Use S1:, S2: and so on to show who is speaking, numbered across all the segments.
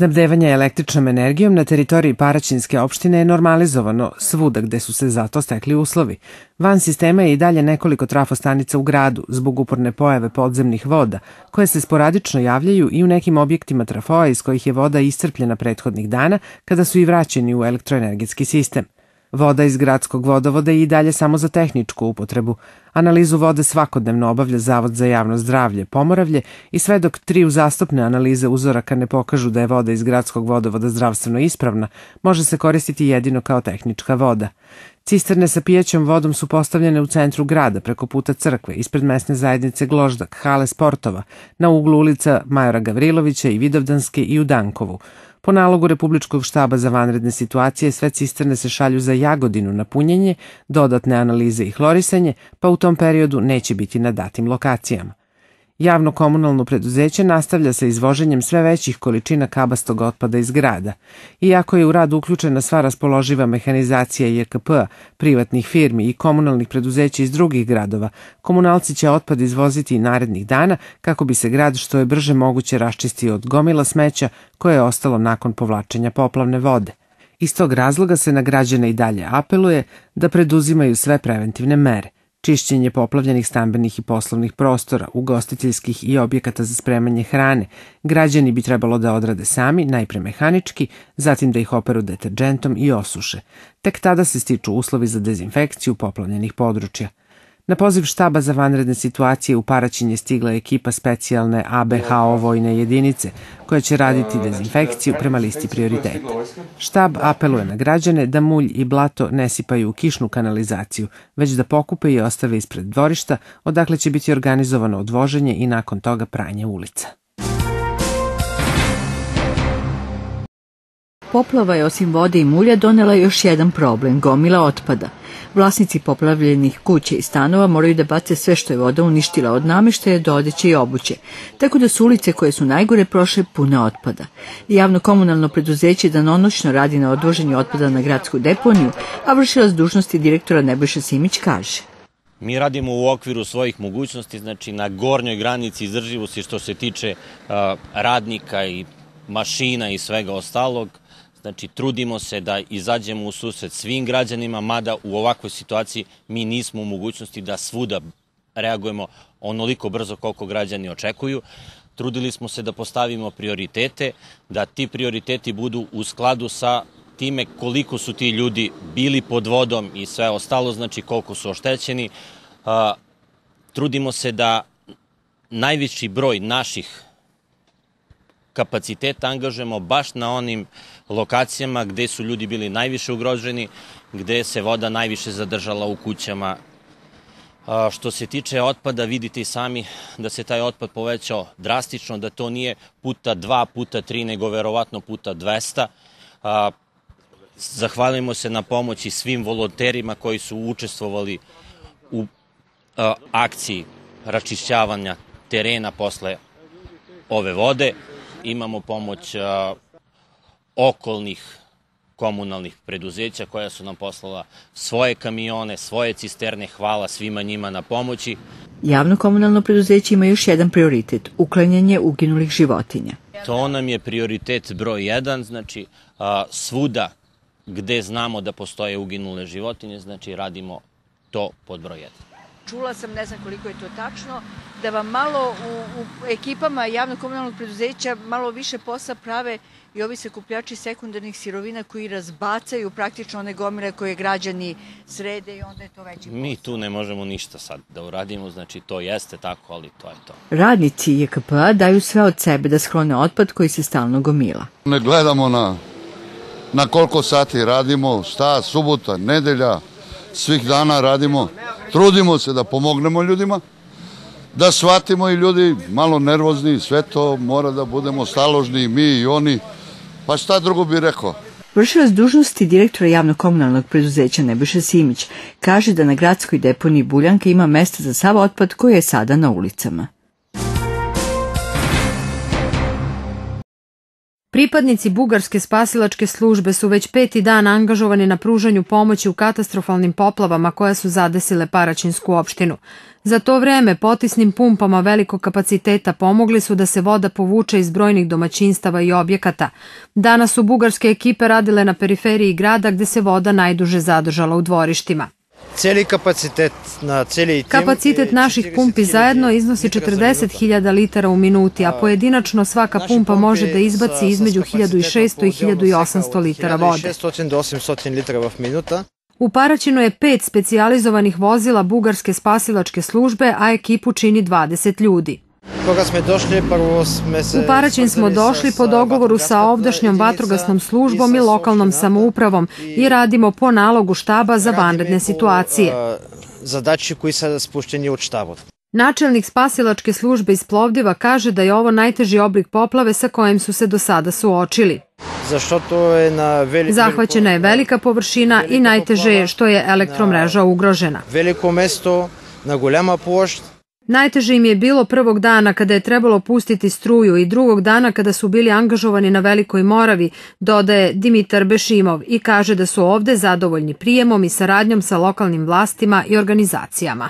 S1: Snabdevanje električnom energijom na teritoriji Paraćinske opštine je normalizovano svuda gde su se zato stekli uslovi. Van sistema je i dalje nekoliko trafostanica u gradu zbog uporne pojave podzemnih voda, koje se sporadično javljaju i u nekim objektima trafoa iz kojih je voda iscrpljena prethodnih dana kada su i vraćeni u elektroenergetski sistem. Voda iz gradskog vodovoda je i dalje samo za tehničku upotrebu. Analizu vode svakodnevno obavlja Zavod za javno zdravlje Pomoravlje i sve dok tri uzastopne analize uzoraka ne pokažu da je voda iz gradskog vodovoda zdravstveno ispravna, može se koristiti jedino kao tehnička voda. Cisterne sa pijećom vodom su postavljene u centru grada, preko puta crkve, ispred mesne zajednice Gloždak, hale sportova, na uglu ulica Majora Gavrilovića i Vidovdanske i u Dankovu. Po nalogu Republičkog štaba za vanredne situacije sve cisterne se šalju za Jagodinu na punjenje, dodatne analize i hlorisanje, pa u tom periodu neće biti na datim lokacijama. Javno komunalno preduzeće nastavlja sa izvoženjem sve većih količina kabastog otpada iz grada. Iako je u rad uključena sva raspoloživa mehanizacija JKP, privatnih firmi i komunalnih preduzeća iz drugih gradova, komunalci će otpad izvoziti i narednih dana kako bi se grad što je brže moguće raščistio od gomila smeća koje je ostalo nakon povlačenja poplavne vode. Iz tog razloga se na građane i dalje apeluje da preduzimaju sve preventivne mere čišćenje poplavljenih stambenih i poslovnih prostora, ugostiteljskih i objekata za spremanje hrane, građani bi trebalo da odrade sami, najpre mehanički, zatim da ih operu deterđentom i osuše. Tek tada se stiču uslovi za dezinfekciju poplavljenih područja – Na poziv štaba za vanredne situacije u Paraćin je stigla ekipa specijalne ABHO vojne jedinice koja će raditi dezinfekciju prema listi prioriteta. Štab apeluje na građane da mulj i blato ne sipaju u kišnu kanalizaciju, već da pokupe i ostave ispred dvorišta, odakle će biti organizovano odvoženje i nakon toga pranje ulica.
S2: Poplava je osim vode i mulja donela još jedan problem, gomila otpada – Vlasnici poplavljenih kuća i stanova moraju da bace sve što je voda uništila od nameštaja do odeće i obuće, tako da su ulice koje su najgore prošle pune otpada. Javno komunalno preduzeće danonoćno radi na odvoženju otpada na gradsku deponiju, a s dužnosti direktora Nebojša Simić kaže.
S3: Mi radimo u okviru svojih mogućnosti, znači na gornjoj granici izdrživosti što se tiče radnika i mašina i svega ostalog. Znači, trudimo se da izađemo u susret svim građanima, mada u ovakvoj situaciji mi nismo u mogućnosti da svuda reagujemo onoliko brzo koliko građani očekuju. Trudili smo se da postavimo prioritete, da ti prioriteti budu u skladu sa time koliko su ti ljudi bili pod vodom i sve ostalo, znači koliko su oštećeni. Trudimo se da najveći broj naših kapaciteta angažujemo baš na onim lokacijama gde su ljudi bili najviše ugroženi, gde se voda najviše zadržala u kućama. A, što se tiče otpada, vidite i sami da se taj otpad povećao drastično, da to nije puta 2, puta 3, nego verovatno puta 200. A, zahvalimo se na pomoći svim volonterima koji su učestvovali u a, akciji račišćavanja terena posle ove vode imamo pomoć okolnih komunalnih preduzeća koja su nam poslala svoje kamione, svoje cisterne, hvala svima njima na pomoći.
S2: Javno komunalno preduzeće ima još jedan prioritet, uklanjanje uginulih životinja.
S3: To nam je prioritet broj jedan, znači svuda gde znamo da postoje uginule životinje, znači radimo to pod broj jedan
S2: čula sam, ne znam koliko je to tačno, da vam malo u, u ekipama javnog komunalnog preduzeća malo više posla prave i ovi sakupljači sekundarnih sirovina koji razbacaju praktično one gomile koje građani srede i onda
S3: je to veći posao. Mi tu ne možemo ništa sad da uradimo, znači to jeste tako, ali to je
S2: to. Radnici JKP-a daju sve od sebe da sklone otpad koji se stalno gomila.
S3: Ne gledamo na, na koliko sati radimo, šta, subota, nedelja, svih dana radimo. Trudimo se da pomognemo ljudima, da shvatimo i ljudi malo nervozni, sve to mora da budemo staložni, mi i oni. Pa šta drugo bi rekao?
S2: Vršilac dužnosti direktora javno-komunalnog preduzeća Nebojša Simić kaže da na gradskoj deponiji Buljanka ima mesta za sav otpad koji je sada na ulicama.
S4: Pripadnici Bugarske spasilačke službe su već peti dan angažovani na pružanju pomoći u katastrofalnim poplavama koja su zadesile Paraćinsku opštinu. Za to vreme potisnim pumpama velikog kapaciteta pomogli su da se voda povuče iz brojnih domaćinstava i objekata. Danas su bugarske ekipe radile na periferiji grada gde se voda najduže zadržala u dvorištima. Celi kapacitet na celi tim... Kapacitet naših pumpi zajedno iznosi 40.000 litara u minuti, a pojedinačno svaka pumpa može da izbaci između 1600 i 1800 litara vode. 1600 do 800 litara v minuta. U Paraćinu je pet specijalizovanih vozila Bugarske spasilačke službe, a ekipu čini 20 ljudi.
S5: Koga smo došli, prvo smo se... U Paraćin
S4: smo došli po dogovoru sa ovdašnjom vatrogasnom službom i lokalnom samoupravom i radimo po nalogu štaba za vanredne situacije.
S5: Zadaći koji su spušteni od štaba.
S4: Načelnik spasilačke službe iz Plovdiva kaže da je ovo najteži oblik poplave sa kojim su se do sada suočili. Zahvaćena je velika površina i najteže je što je elektromreža ugrožena. Veliko mesto na goljama pošt. Najteže im je bilo prvog dana kada je trebalo pustiti struju i drugog dana kada su bili angažovani na Velikoj Moravi, dodaje Dimitar Bešimov i kaže da su ovde zadovoljni prijemom i saradnjom sa lokalnim vlastima i organizacijama.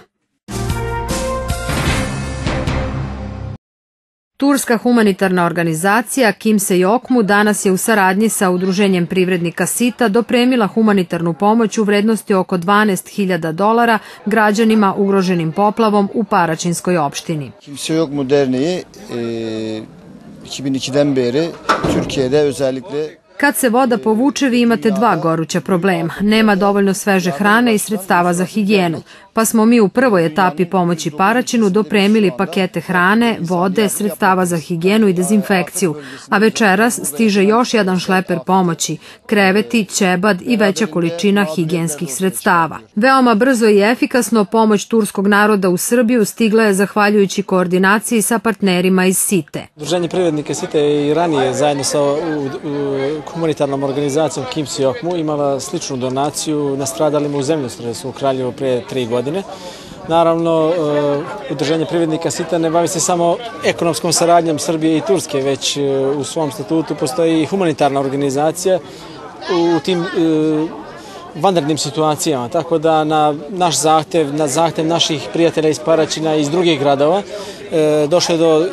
S4: Turska humanitarna organizacija Kim Se Jokmu danas je u saradnji sa Udruženjem privrednika Sita dopremila humanitarnu pomoć u vrednosti oko 12.000 dolara građanima ugroženim poplavom u Paračinskoj opštini.
S6: Kim Se Jokmu derneği e, 2002'den beri Türkiye'de
S5: özellikle
S4: Kad se voda povuče, vi imate dva goruća problema. Nema dovoljno sveže hrane i sredstava za higijenu, pa smo mi u prvoj etapi pomoći Paraćinu dopremili pakete hrane, vode, sredstava za higijenu i dezinfekciju, a večeras stiže još jedan šleper pomoći, kreveti, ćebad i veća količina higijenskih sredstava. Veoma brzo i efikasno pomoć turskog naroda u Srbiju stigla je zahvaljujući koordinaciji sa partnerima iz SITE.
S5: Udruženje privrednika SITE i ranije zajedno sa u, u, humanitarnom organizacijom Kim Siokmu imala sličnu donaciju na stradalima u zemljostresu u Kraljevo pre tri godine. Naravno, e, udrženje privrednika Sita ne bavi se samo ekonomskom saradnjom Srbije i Turske, već e, u svom statutu postoji i humanitarna organizacija. U tim e, vanrednim situacijama, tako da na naš zahtev, na zahtev naših prijatelja iz Paraćina i iz drugih gradova e, došlo je do e,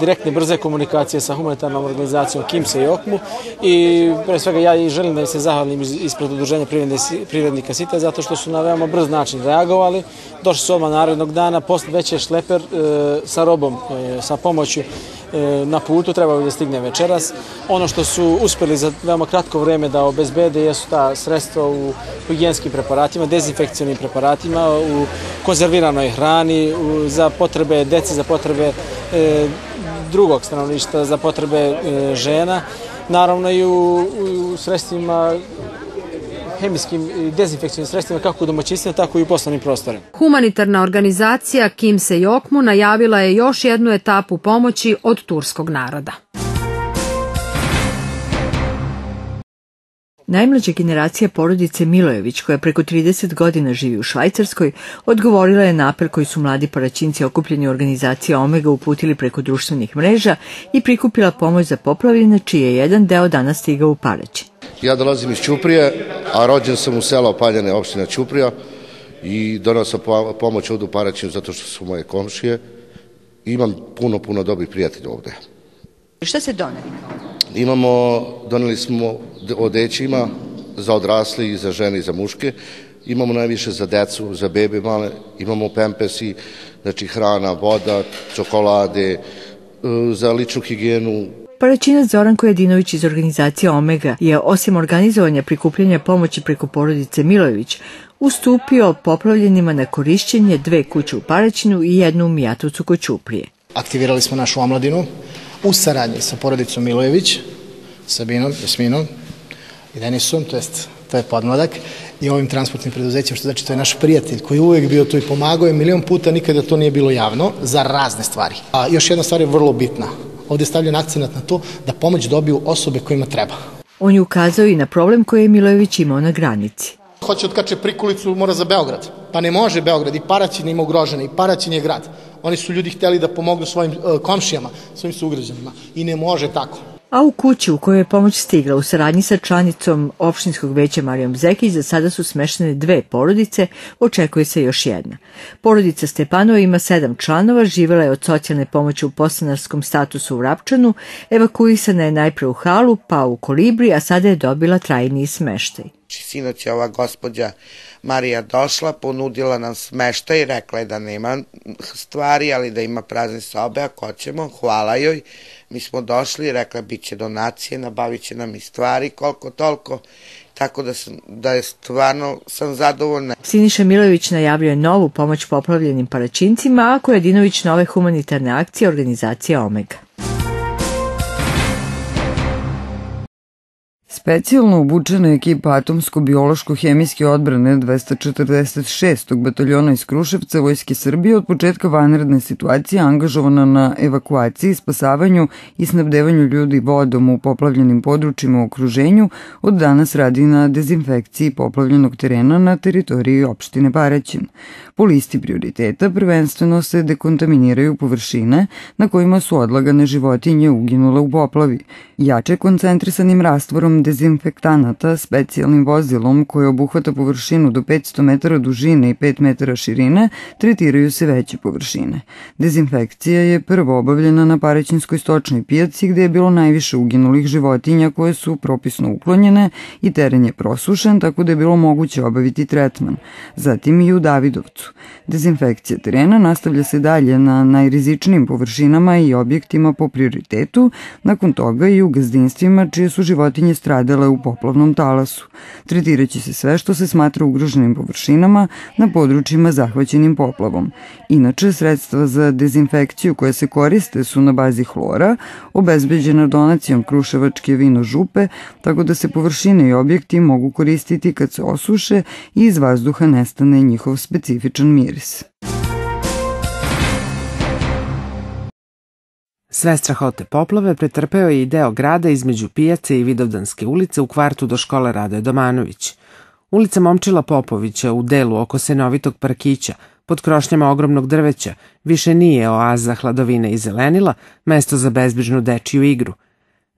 S5: direktne brze komunikacije sa humanitarnom organizacijom Kimse i Okmu i pre svega ja i želim da im se zahvalim ispred udruženja privrednika Sita zato što su na veoma brz način reagovali, došli su odmah narednog dana, posle već je šleper e, sa robom, e, sa pomoću E, na putu, trebao da stigne večeras. Ono što su uspeli za veoma kratko vreme da obezbede jesu ta sredstva u higijenskim preparatima, dezinfekcijnim preparatima, u konzerviranoj hrani, u, za potrebe dece, za potrebe e, drugog stanovništa, za potrebe e, žena, naravno i u, u sredstvima hemijskim e, dezinfekcijnim sredstvima kako u domaćinstvima, tako i u poslovnim prostorima.
S4: Humanitarna organizacija Kim Se Jokmu najavila je još jednu etapu pomoći od turskog naroda.
S2: Najmlađa generacija porodice Milojević, koja preko 30 godina živi u Švajcarskoj, odgovorila je na apel koji su mladi paraćinci okupljeni u organizaciji Omega uputili preko društvenih mreža i prikupila pomoć za poplavljene, čiji je jedan deo danas stigao u Paraćin.
S3: Ja dolazim iz Ćuprije, a rođen sam u sela opaljene opština Ćuprija i donao sam pomoć ovdje u Paraćinu zato što su moje komšije. Imam puno, puno dobrih prijatelja ovdje.
S2: Šta se doneli?
S3: Imamo, doneli smo odećima za odrasli i za žene i za muške. Imamo najviše za decu, za bebe male, imamo pempesi, znači hrana, voda, čokolade, e, za ličnu higijenu,
S2: Paraćinac Zoran Kojedinović iz organizacije Omega je osim organizovanja prikupljanja pomoći preko porodice Milojević ustupio poplavljenima na korišćenje dve kuće u Paraćinu i jednu u Mijatovcu kod Ćuprije.
S5: Aktivirali smo našu omladinu u saradnji sa porodicom Milojević, Sabinom, Jasminom i Denisom, to jest to je podmladak, i ovim transportnim preduzećem, što znači to je naš prijatelj koji uvek bio tu i pomagao je milion puta, nikada to nije bilo javno, za razne stvari. A još jedna stvar je vrlo bitna – ovde stavljen akcenat na to da pomoć dobiju osobe kojima treba. On je ukazao i na problem koji je Milojević imao na granici. Hoće
S3: otkače prikulicu,
S5: mora za Beograd. Pa ne može Beograd, i Paraćin ima ugrožena, i Paraćin je grad. Oni su ljudi hteli da pomognu svojim e, komšijama, svojim sugrađanima i ne može tako.
S2: A u kući u kojoj je pomoć stigla u saradnji sa članicom opštinskog veća Marijom Zekić za sada su smeštene dve porodice, očekuje se još jedna. Porodica Stepanova ima sedam članova, živjela je od socijalne pomoći u postanarskom statusu u Rapčanu, evakuisana je najpre u halu, pa u kolibri, a sada je dobila trajni smeštaj.
S6: Znači, sinoć je ova gospođa Marija došla, ponudila nam smeštaj, rekla je da nema stvari, ali da ima prazne sobe, ako ćemo, hvala joj mi smo došli, rekla bit će donacije, nabavit će nam i stvari koliko toliko, tako da, sam, da je stvarno sam zadovoljna.
S2: Siniša Milović najavljuje novu pomoć popravljenim paračincima, a Kojedinović nove humanitarne akcije organizacije Omega.
S6: Specijalno obučena ekipa Atomsko-biološko-hemijske odbrane 246. bataljona iz Kruševca Vojske Srbije od početka vanredne situacije angažovana na evakuaciji, spasavanju i snabdevanju ljudi vodom u poplavljenim područjima u okruženju, od danas radi na dezinfekciji poplavljenog terena na teritoriji opštine Paraćin. Po listi prioriteta prvenstveno se dekontaminiraju površine na kojima su odlagane životinje uginule u poplavi. Jače koncentrisanim rastvorom dezinfekcije dezinfektanata specijalnim vozilom koje obuhvata površinu do 500 metara dužine i 5 metara širine, tretiraju se veće površine. Dezinfekcija je prvo obavljena na Parećinskoj stočnoj pijaci gde je bilo najviše uginulih životinja koje su propisno uklonjene i teren je prosušen tako da je bilo moguće obaviti tretman. Zatim i u Davidovcu. Dezinfekcija terena nastavlja se dalje na najrizičnijim površinama i objektima po prioritetu, nakon toga i u gazdinstvima čije su životinje stradile stradale u poplavnom talasu. Tretiraće se sve što se smatra ugroženim površinama na područjima zahvaćenim poplavom. Inače, sredstva za dezinfekciju koje se koriste su na bazi hlora, obezbeđena donacijom Kruševačke vino župe, tako da se površine i objekti mogu koristiti kad se osuše i iz vazduha
S1: nestane njihov specifičan miris. Sve strahote poplave pretrpeo je i deo grada između pijace i Vidovdanske ulice u kvartu do škole Radoje Domanović. Ulica Momčila Popovića u delu oko senovitog parkića, pod krošnjama ogromnog drveća, više nije oaza hladovine i zelenila, mesto za bezbižnu dečiju igru.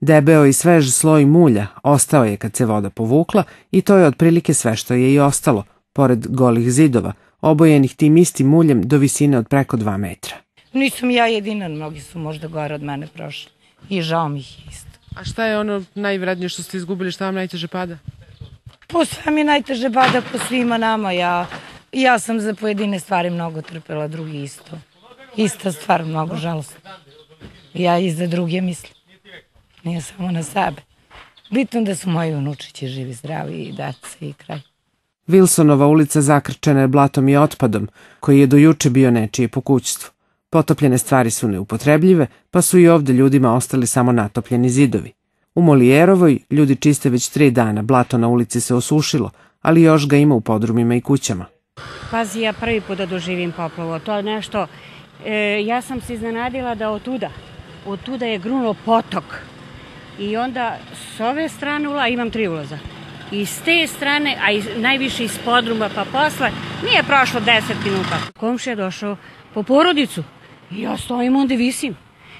S1: Debeo i svež sloj mulja ostao je kad se voda povukla i to je otprilike sve što je i ostalo, pored golih zidova, obojenih tim istim muljem do visine od preko dva metra.
S7: Nisam ja jedina, mnogi su možda gore od mene prošli. I žao mi ih isto. A šta je ono najvrednije što ste izgubili, šta vam najteže pada? Po sve mi najteže pada, po svima nama. Ja, ja sam za pojedine stvari mnogo trpela, drugi isto. Ista stvar, mnogo žalost. Ja i za druge mislim. Nije samo na sebe. Bitno da su moji unučići živi, zdravi i daci i kraj.
S1: Wilsonova ulica zakrčena je blatom i otpadom, koji je dojuče bio nečije pokućstvo. Potopljene stvari su neupotrebljive, pa su i ovde ljudima ostali samo natopljeni zidovi. U Molijerovoj ljudi čiste već tri dana, blato na ulici se osušilo, ali još ga ima u podrumima i kućama.
S8: Pazi, ja prvi put da doživim poplovo, to je nešto, e, ja sam se iznenadila da od tuda, od tuda je grunuo potok. I onda s ove strane ula, imam tri ulaza, i s te strane, a iz, najviše iz podruma pa posle, nije prošlo 10 minuta. Komšija je došao po porodicu, I ja stojim onda visim.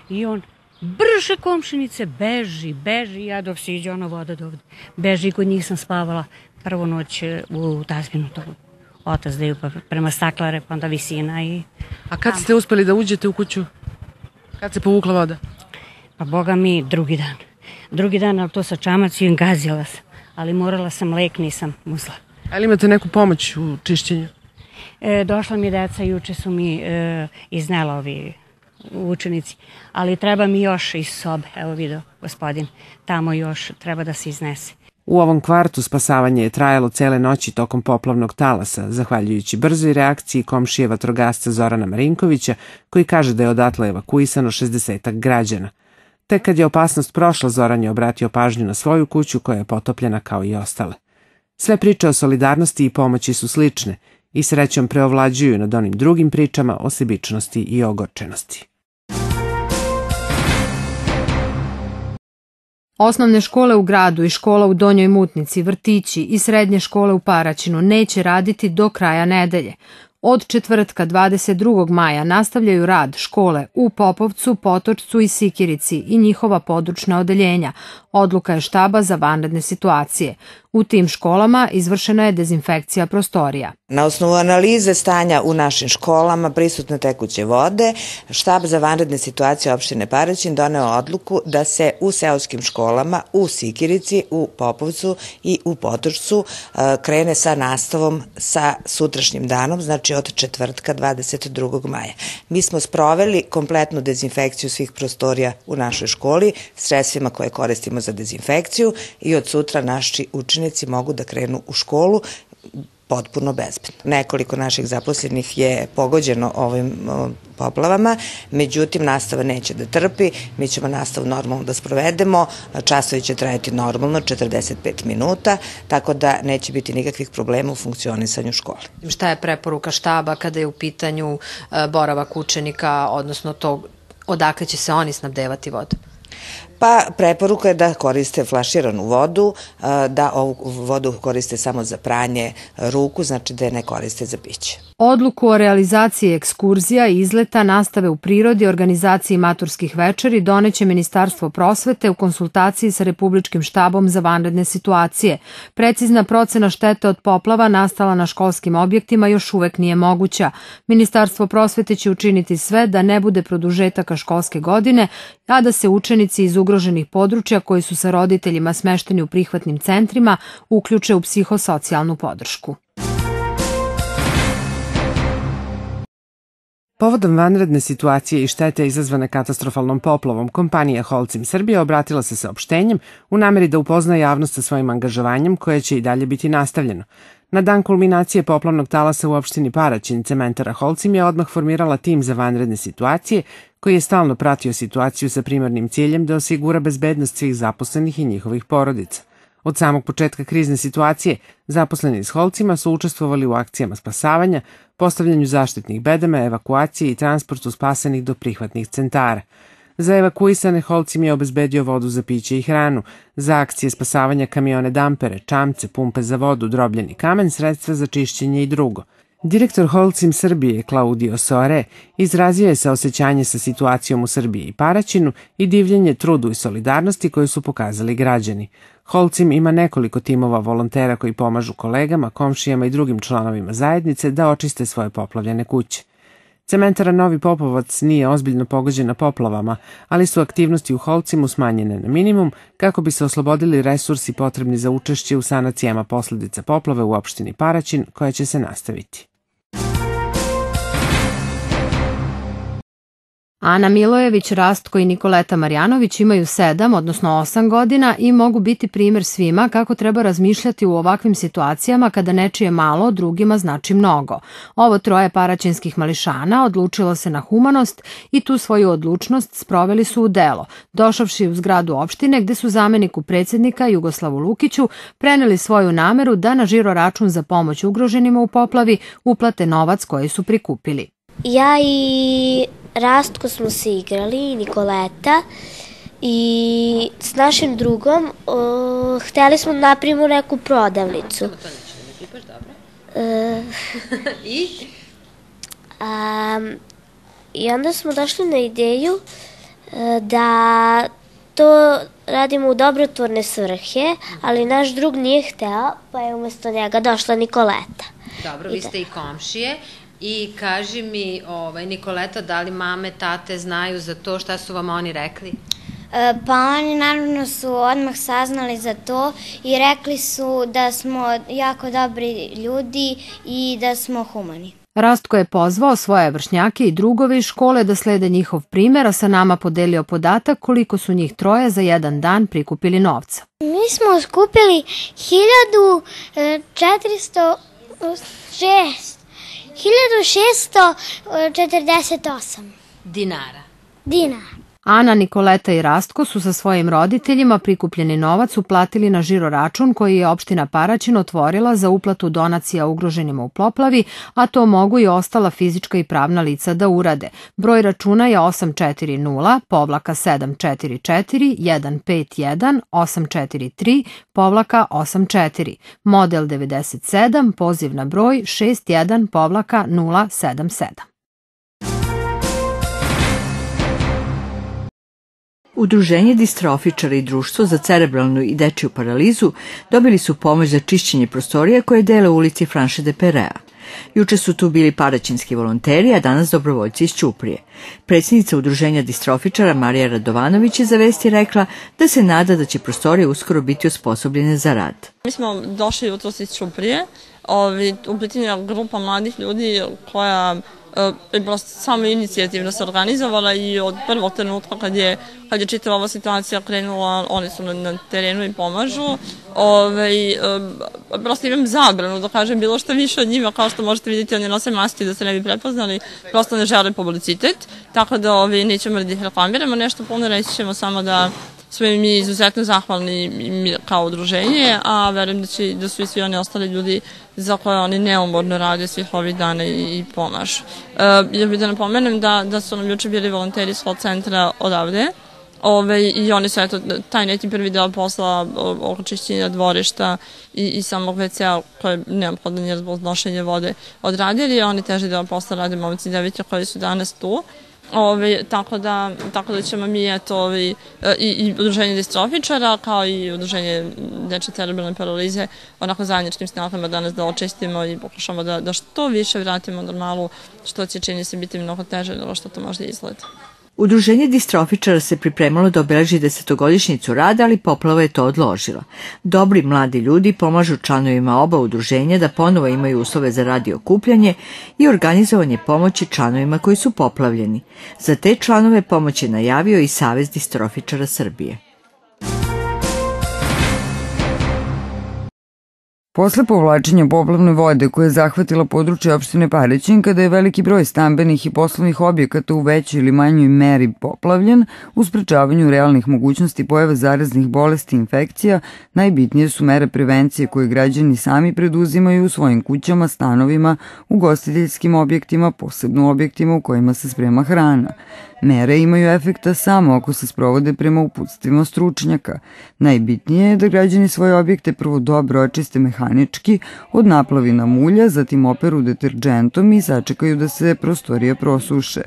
S8: I on, brže komšinice, beži, beži, ja dok iđe ona voda do ovde. Beži, kod njih sam spavala prvu noć e, u tazbinu tog Otac da je pa prema staklare, pa onda visina i... A kad ste uspeli da uđete u kuću? Kad se povukla voda? Pa boga mi drugi dan. Drugi dan, ali to sa čamac i gazila sam. Ali morala sam lek, nisam musla. Ali imate neku pomoć u čišćenju? E, došla mi deca, juče su mi e, iznela ovi učenici, ali treba mi još iz sobe, evo video gospodin, tamo još treba da se iznese.
S1: U ovom kvartu spasavanje je trajalo cele noći tokom poplavnog talasa, zahvaljujući brzoj reakciji komšije vatrogasca Zorana Marinkovića, koji kaže da je odatle evakuisano 60 građana. Tek kad je opasnost prošla, Zoran je obratio pažnju na svoju kuću koja je potopljena kao i ostale. Sve priče o solidarnosti i pomoći su slične – i srećom preovlađuju nad onim drugim pričama o sebičnosti i ogorčenosti.
S4: Osnovne škole u gradu i škola u Donjoj Mutnici, vrtići i srednje škole u Paraćinu neće raditi do kraja nedelje. Od četvrtka 22. maja nastavljaju rad škole u Popovcu, Potočcu i Sikirici i njihova područna odeljenja, Odluka je štaba za vanredne situacije. U tim školama izvršena je dezinfekcija prostorija.
S7: Na osnovu analize stanja u našim školama prisutne tekuće vode, štab za vanredne situacije opštine Paraćin doneo odluku da se u seoskim školama u Sikirici, u Popovcu i u Potočcu e, krene sa nastavom sa sutrašnjim danom, znači od četvrtka 22. maja. Mi smo sproveli kompletnu dezinfekciju svih prostorija u našoj školi, sredstvima koje koristimo za dezinfekciju i od sutra naši učenici mogu da krenu u školu potpuno bezbedno. Nekoliko naših zaposlenih je pogođeno ovim poplavama, međutim nastava neće da trpi, mi ćemo nastavu normalno da sprovedemo, časovi će trajati normalno 45 minuta, tako da neće biti nikakvih problema u funkcionisanju škole.
S4: Šta je preporuka štaba kada je u pitanju e, boravak učenika, odnosno to odakle će se oni snabdevati vodom?
S7: Pa preporuka je da koriste flaširanu vodu, da ovu vodu koriste samo za pranje ruku, znači da je ne koriste za piće.
S4: Odluku o realizaciji ekskurzija i izleta nastave u prirodi organizaciji maturskih večeri doneće Ministarstvo prosvete u konsultaciji sa Republičkim štabom za vanredne situacije. Precizna procena štete od poplava nastala na školskim objektima još uvek nije moguća. Ministarstvo prosvete će učiniti sve da ne bude produžetaka školske godine, a da se učenici iz ugroženih područja koji su sa roditeljima smešteni u prihvatnim centrima uključe u psihosocijalnu podršku.
S1: Povodom vanredne situacije i štete izazvane katastrofalnom poplovom, kompanija Holcim Srbija obratila se sa opštenjem u nameri da upozna javnost sa svojim angažovanjem koje će i dalje biti nastavljeno. Na dan kulminacije poplavnog talasa u opštini Paraćin, cementara Holcim je odmah formirala tim za vanredne situacije koji je stalno pratio situaciju sa primarnim ciljem da osigura bezbednost svih zaposlenih i njihovih porodica. Od samog početka krizne situacije, zaposleni iz Holcima su učestvovali u akcijama spasavanja, postavljanju zaštitnih bedema, evakuaciji i transportu spasenih do prihvatnih centara. Za evakuisane Holcim je obezbedio vodu za piće i hranu, za akcije spasavanja kamione dampere, čamce, pumpe za vodu, drobljeni kamen, sredstva za čišćenje i drugo – Direktor Holcim Srbije, Claudio Sore, izrazio je saosećanje sa situacijom u Srbiji i Paraćinu i divljenje trudu i solidarnosti koju su pokazali građani. Holcim ima nekoliko timova volontera koji pomažu kolegama, komšijama i drugim članovima zajednice da očiste svoje poplavljene kuće. Cementara Novi Popovac nije ozbiljno pogođena poplavama, ali su aktivnosti u Holcimu smanjene na minimum kako bi se oslobodili resursi potrebni za učešće u sanacijama posledica poplave u opštini Paraćin koja će se nastaviti.
S4: Ana Milojević, Rastko i Nikoleta Marjanović imaju sedam, odnosno osam godina i mogu biti primer svima kako treba razmišljati u ovakvim situacijama kada nečije malo drugima znači mnogo. Ovo troje paraćinskih mališana odlučilo se na humanost i tu svoju odlučnost sproveli su u delo, došavši u zgradu opštine gde su zameniku predsednika Jugoslavu Lukiću preneli svoju nameru da na žiro račun za pomoć ugroženima u poplavi uplate novac koji su prikupili.
S7: Ja i Rastko smo se igrali, Nikoleta, i s našim drugom o, hteli smo naprimo neku prodavnicu.
S4: Samo dobro. E, I?
S7: A, I onda smo došli na ideju e, da to radimo u dobrotvorne svrhe, ali naš drug nije hteo, pa je umesto njega došla Nikoleta. Dobro, vi ste da. i
S4: komšije. I kaži mi, ovaj, Nikoleta, da li mame, tate znaju za to šta su vam oni rekli?
S7: E, pa oni naravno su odmah saznali za to i rekli su da smo jako dobri ljudi i da smo humani.
S4: Rastko je pozvao svoje vršnjake i drugove iz škole da slede njihov primjer, a sa nama podelio podatak koliko su njih troje za jedan dan prikupili novca.
S7: Mi smo skupili 1406
S8: 1648. E,
S4: Dinara. Dinara. Ana, Nikoleta i Rastko su sa svojim roditeljima prikupljeni novac uplatili na žiro račun koji je opština Paraćin otvorila za uplatu donacija ugroženima u poplavi, a to mogu i ostala fizička i pravna lica da urade. Broj računa je 840 povlaka 744 151 843 povlaka 84, model 97, poziv na broj 61 povlaka 077.
S2: Udruženje distrofičara i društvo za cerebralnu i dečiju paralizu dobili su pomoć za čišćenje prostorija koje dele ulici Franše de Perea. Juče su tu bili paraćinski volonteri, a danas dobrovoljci iz Ćuprije. Predsjednica udruženja distrofičara Marija Radovanović je za vesti rekla da se nada da će prostorije uskoro biti osposobljene za rad.
S9: Mi smo došli jutro iz Ćuprije Ovi, u pitanju grupa mladih ljudi koja e, je prosto samo inicijativno se organizovala i od prvog trenutka kad je, kad je čitava ova situacija krenula, oni su na, na terenu i pomažu. Ove, prosto imam zabranu da kažem bilo što više od njima, kao što možete vidjeti, oni nose maske da se ne bi prepoznali, prosto ne žele publicitet, tako da ove, nećemo da ih reklamiramo, nešto puno reći ćemo samo da sve mi izuzetno zahvalni kao udruženje, a verujem da, će, da su i svi oni ostali ljudi za koje oni neumorno rade svih ovih dana i, i pomažu. E, ja bih da napomenem da, da su nam juče bili volonteri iz hot centra odavde, Ove, I oni su, eto, taj neki prvi deo posla oko čišćenja dvorišta i, i samog WC-a koje je neophodno jer zbog odnošenja vode odradili, oni teži deo posla rade momci i koji su danas tu. Ove, ovaj, tako, da, tako da ćemo mi eto, ove, ovaj, i, i udruženje distrofičara kao i udruženje deče cerebralne paralize onako zajedničkim snakama danas da očistimo i pokušamo da, da što više vratimo normalu što će čini se biti mnogo teže nego što to možda izgleda.
S2: Udruženje distrofičara se pripremalo da obeleži desetogodišnjicu rada, ali poplava je to odložila. Dobri mladi ljudi pomažu članovima oba udruženja da ponovo imaju uslove za radi okupljanje i organizovanje pomoći članovima koji su poplavljeni. Za te članove pomoć je najavio i Savez distrofičara Srbije.
S6: Posle povlačenja poplavne vode koja je zahvatila područje opštine Parećin, kada je veliki broj stambenih i poslovnih objekata u većoj ili manjoj meri poplavljen, u sprečavanju realnih mogućnosti pojave zaraznih bolesti i infekcija, najbitnije su mere prevencije koje građani sami preduzimaju u svojim kućama, stanovima, ugostiteljskim objektima, posebno objektima u kojima se sprema hrana. Mere imaju efekta samo ako se sprovode prema uputstvima stručnjaka. Najbitnije je da građani svoje objekte prvo dobro očiste mehanički od naplavina mulja, zatim operu deterđentom i sačekaju da se prostorije prosuše.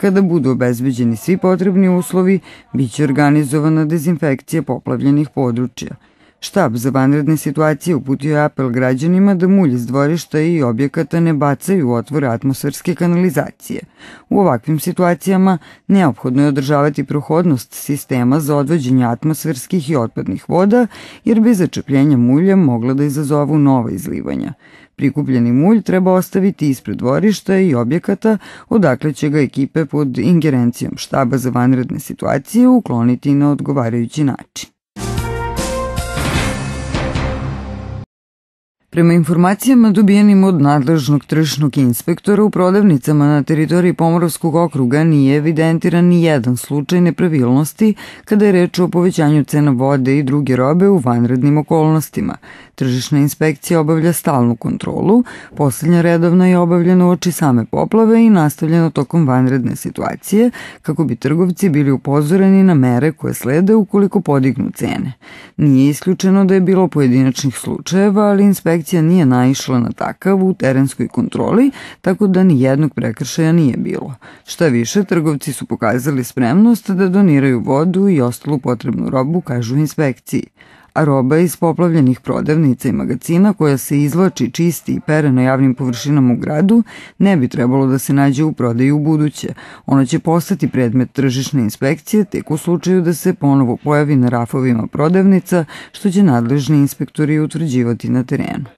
S6: Kada budu obezbeđeni svi potrebni uslovi, bit će organizovana dezinfekcija poplavljenih područja. Štab za vanredne situacije uputio je apel građanima da mulj iz dvorišta i objekata ne bacaju u otvore atmosferske kanalizacije. U ovakvim situacijama neophodno je održavati prohodnost sistema za odvođenje atmosferskih i otpadnih voda, jer bi začepljenja mulja mogla da izazovu nova izlivanja. Prikupljeni mulj treba ostaviti ispred dvorišta i objekata, odakle će ga ekipe pod ingerencijom štaba za vanredne situacije ukloniti na odgovarajući način. Prema informacijama dobijenim od nadležnog tržišnog inspektora u prodavnicama na teritoriji Pomorovskog okruga nije evidentiran ni jedan slučaj nepravilnosti kada je reč o povećanju cena vode i druge robe u vanrednim okolnostima – Tržišna inspekcija obavlja stalnu kontrolu, posljednja redovna je obavljena u oči same poplave i nastavljena tokom vanredne situacije, kako bi trgovci bili upozoreni na mere koje slede ukoliko podignu cene. Nije isključeno da je bilo pojedinačnih slučajeva, ali inspekcija nije naišla na takav u terenskoj kontroli, tako da ni jednog prekršaja nije bilo. Šta više, trgovci su pokazali spremnost da doniraju vodu i ostalu potrebnu robu, kažu inspekciji roba iz poplavljenih prodavnica i magacina koja se izvlači, čisti i pere na javnim površinama u gradu ne bi trebalo da se nađe u prodaju u buduće. Ona će postati predmet tržišne inspekcije tek u slučaju da se ponovo pojavi na rafovima prodavnica što će nadležni inspektori utvrđivati na terenu.